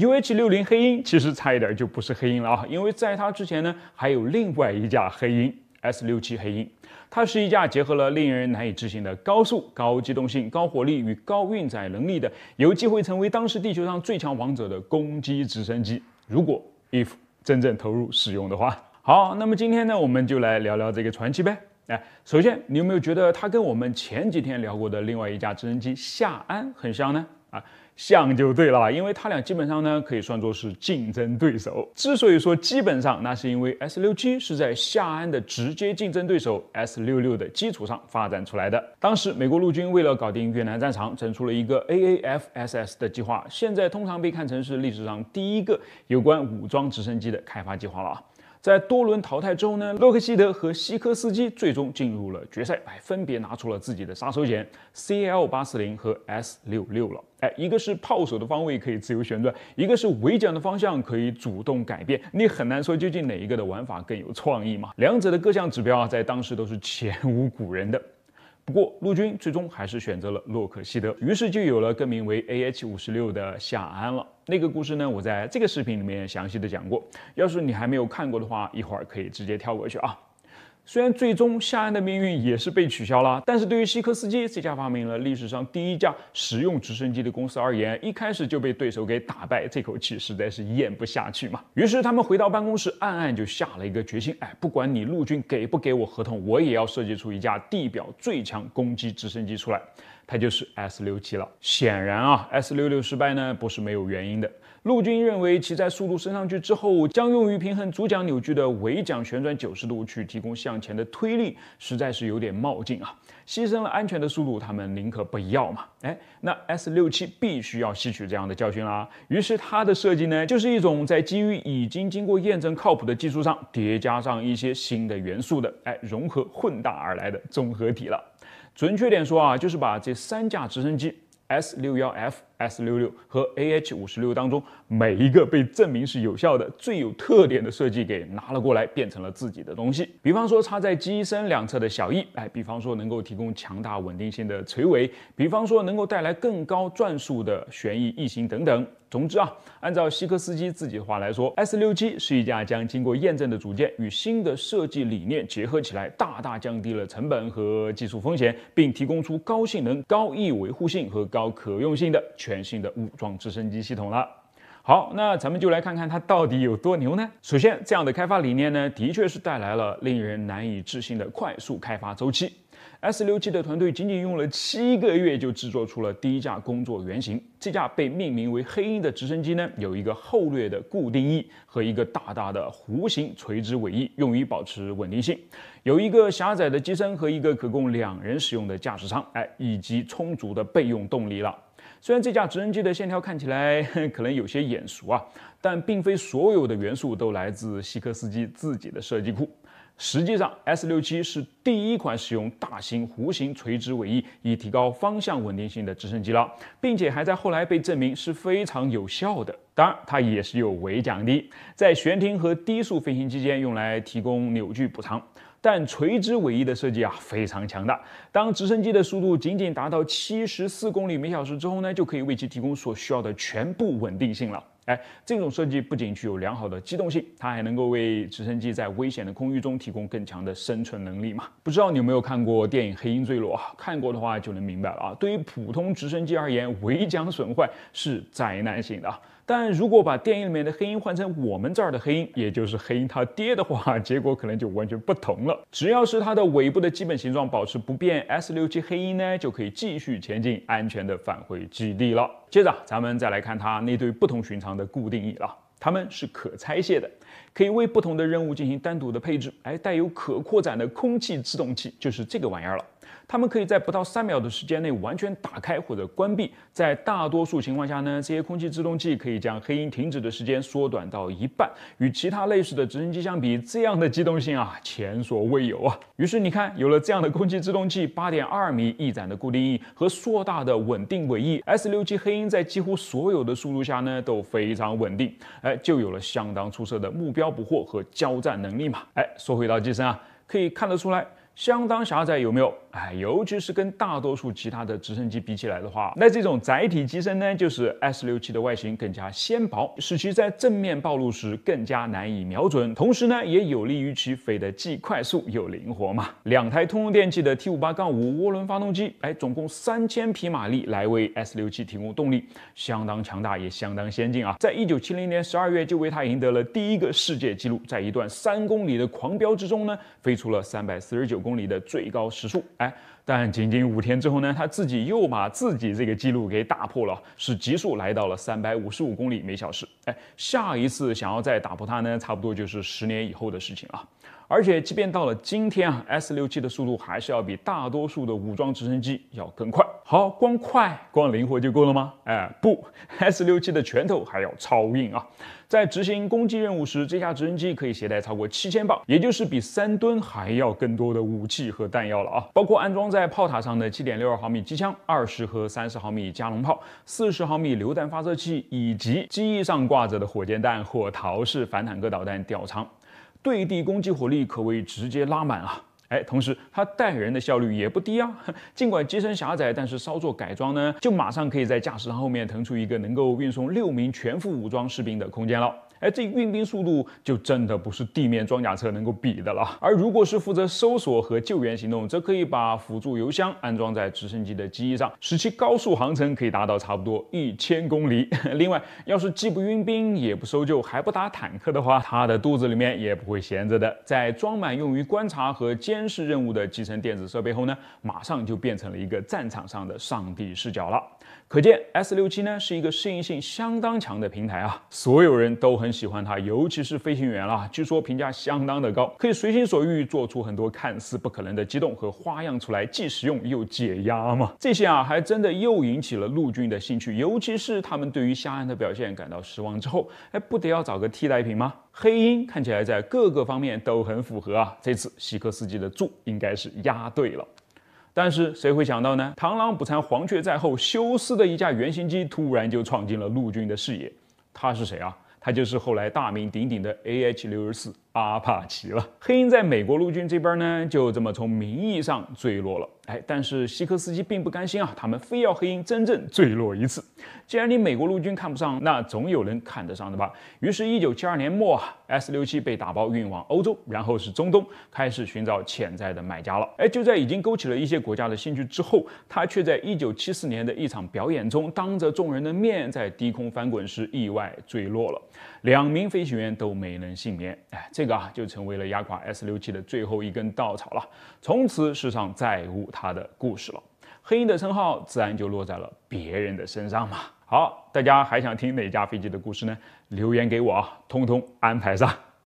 UH 六零黑鹰其实差一点就不是黑鹰了啊，因为在它之前呢，还有另外一架黑鹰 S 六七黑鹰，它是一架结合了令人难以置信的高速、高机动性、高火力与高运载能力的，有机会成为当时地球上最强王者的攻击直升机。如果 if 真正投入使用的话，好，那么今天呢，我们就来聊聊这个传奇呗。哎，首先你有没有觉得它跟我们前几天聊过的另外一架直升机夏安很像呢？啊？像就对了，因为它俩基本上呢可以算作是竞争对手。之所以说基本上，那是因为 S67 是在夏安的直接竞争对手 S66 的基础上发展出来的。当时美国陆军为了搞定越南战场，整出了一个 AAFSS 的计划，现在通常被看成是历史上第一个有关武装直升机的开发计划了。在多轮淘汰之后呢，洛克希德和西科斯基最终进入了决赛，哎，分别拿出了自己的杀手锏，CL 八四零和 S 六六了，哎，一个是炮手的方位可以自由旋转，一个是围剿的方向可以主动改变，你很难说究竟哪一个的玩法更有创意嘛？两者的各项指标啊，在当时都是前无古人的。不过，陆军最终还是选择了洛克希德，于是就有了更名为 AH-56 的夏安了。那个故事呢，我在这个视频里面详细的讲过。要是你还没有看过的话，一会儿可以直接跳过去啊。虽然最终夏恩的命运也是被取消了，但是对于西科斯基这家发明了历史上第一架实用直升机的公司而言，一开始就被对手给打败，这口气实在是咽不下去嘛。于是他们回到办公室，暗暗就下了一个决心：哎，不管你陆军给不给我合同，我也要设计出一架地表最强攻击直升机出来，它就是 S 六七了。显然啊，S 六六失败呢，不是没有原因的。陆军认为，其在速度升上去之后，将用于平衡主桨扭矩的尾桨旋转九十度去提供向前的推力，实在是有点冒进啊！牺牲了安全的速度，他们宁可不要嘛？哎，那 S 六七必须要吸取这样的教训啦。于是它的设计呢，就是一种在基于已经经过验证靠谱的技术上，叠加上一些新的元素的，哎，融合混搭而来的综合体了。准确点说啊，就是把这三架直升机 S 六幺 F。S 六六和 A H 五十六当中每一个被证明是有效的、最有特点的设计给拿了过来，变成了自己的东西。比方说插在机身两侧的小翼，哎，比方说能够提供强大稳定性的垂尾，比方说能够带来更高转速的旋翼翼型等等。总之啊，按照西科斯基自己的话来说，S 六七是一架将经过验证的组件与新的设计理念结合起来，大大降低了成本和技术风险，并提供出高性能、高易维护性和高可用性的。全新的武装直升机系统了。好，那咱们就来看看它到底有多牛呢？首先，这样的开发理念呢，的确是带来了令人难以置信的快速开发周期。S67 的团队仅仅用了七个月就制作出了第一架工作原型。这架被命名为“黑鹰”的直升机呢，有一个后掠的固定翼和一个大大的弧形垂直尾翼，用于保持稳定性。有一个狭窄的机身和一个可供两人使用的驾驶舱，哎，以及充足的备用动力了。虽然这架直升机的线条看起来 可能有些眼熟啊，但并非所有的元素都来自西科斯基自己的设计库。实际上，S67 是第一款使用大型弧形垂直尾翼以提高方向稳定性的直升机了，并且还在后来被证明是非常有效的。当然，它也是有“尾奖”的，在悬停和低速飞行期间用来提供扭矩补偿。但垂直尾翼的设计啊非常强大，当直升机的速度仅仅达到七十四公里每小时之后呢，就可以为其提供所需要的全部稳定性了。哎，这种设计不仅具有良好的机动性，它还能够为直升机在危险的空域中提供更强的生存能力嘛？不知道你有没有看过电影《黑鹰坠落》？啊？看过的话就能明白了啊。对于普通直升机而言，尾桨损坏是灾难性的。但如果把电影里面的黑鹰换成我们这儿的黑鹰，也就是黑鹰他爹的话，结果可能就完全不同了。只要是它的尾部的基本形状保持不变，S 六七黑鹰呢就可以继续前进，安全的返回基地了。接着，咱们再来看它那对不同寻常的固定翼了，它们是可拆卸的，可以为不同的任务进行单独的配置。哎，带有可扩展的空气制动器，就是这个玩意儿了。它们可以在不到三秒的时间内完全打开或者关闭，在大多数情况下呢，这些空气制动器可以将黑鹰停止的时间缩短到一半。与其他类似的直升机相比，这样的机动性啊，前所未有啊。于是你看，有了这样的空气制动器，八点二米翼展的固定翼和硕大的稳定尾翼，S67 黑鹰在几乎所有的速度下呢都非常稳定，哎，就有了相当出色的目标捕获和交战能力嘛。哎，说回到机身啊，可以看得出来，相当狭窄，有没有？哎，尤其是跟大多数其他的直升机比起来的话，那这种载体机身呢，就是 S67 的外形更加纤薄，使其在正面暴露时更加难以瞄准，同时呢，也有利于其飞得既快速又灵活嘛。两台通用电气的 T58-5 涡轮发动机，哎，总共三千匹马力来为 S67 提供动力，相当强大，也相当先进啊。在一九七零年十二月，就为它赢得了第一个世界纪录，在一段三公里的狂飙之中呢，飞出了三百四十九公里的最高时速，哎。但仅仅五天之后呢，他自己又把自己这个记录给打破了，是极速来到了三百五十五公里每小时。哎，下一次想要再打破它呢，差不多就是十年以后的事情了。而且，即便到了今天啊，S 六七的速度还是要比大多数的武装直升机要更快。好，光快光灵活就够了吗？哎，不，S 六七的拳头还要超硬啊！在执行攻击任务时，这架直升机可以携带超过七千磅，也就是比三吨还要更多的武器和弹药了啊！包括安装在炮塔上的七点六二毫米机枪、二十和三十毫米加农炮、四十毫米榴弹发射器，以及机翼上挂着的火箭弹或陶式反坦克导弹吊舱，对地攻击火力可谓直接拉满啊！哎，同时它带人的效率也不低啊。尽管机身狭窄，但是稍作改装呢，就马上可以在驾驶舱后面腾出一个能够运送六名全副武装士兵的空间了。哎，这运兵速度就真的不是地面装甲车能够比的了。而如果是负责搜索和救援行动，则可以把辅助油箱安装在直升机的机翼上，使其高速航程可以达到差不多一千公里。另外，要是既不运兵，也不搜救，还不打坦克的话，它的肚子里面也不会闲着的。在装满用于观察和监视任务的集成电子设备后呢，马上就变成了一个战场上的上帝视角了。可见，S 六七呢是一个适应性相当强的平台啊，所有人都很。很喜欢它，尤其是飞行员了。据说评价相当的高，可以随心所欲做出很多看似不可能的机动和花样出来，既实用又解压嘛。这些啊，还真的又引起了陆军的兴趣，尤其是他们对于夏安的表现感到失望之后，哎，不得要找个替代品吗？黑鹰看起来在各个方面都很符合啊。这次西科斯基的注应该是压对了。但是谁会想到呢？螳螂捕蝉，黄雀在后。休斯的一架原型机突然就闯进了陆军的视野。他是谁啊？他就是后来大名鼎鼎的 A.H. 六十四。阿帕奇了，黑鹰在美国陆军这边呢，就这么从名义上坠落了。哎，但是西科斯基并不甘心啊，他们非要黑鹰真正坠落一次。既然你美国陆军看不上，那总有人看得上的吧？于是，一九七二年末，S 六七被打包运往欧洲，然后是中东，开始寻找潜在的买家了。哎，就在已经勾起了一些国家的兴趣之后，他却在一九七四年的一场表演中，当着众人的面在低空翻滚时意外坠落了，两名飞行员都没能幸免。哎，这。啊，就成为了压垮 S 六七的最后一根稻草了。从此世上再无他的故事了，黑鹰的称号自然就落在了别人的身上嘛。好，大家还想听哪架飞机的故事呢？留言给我，通通安排上。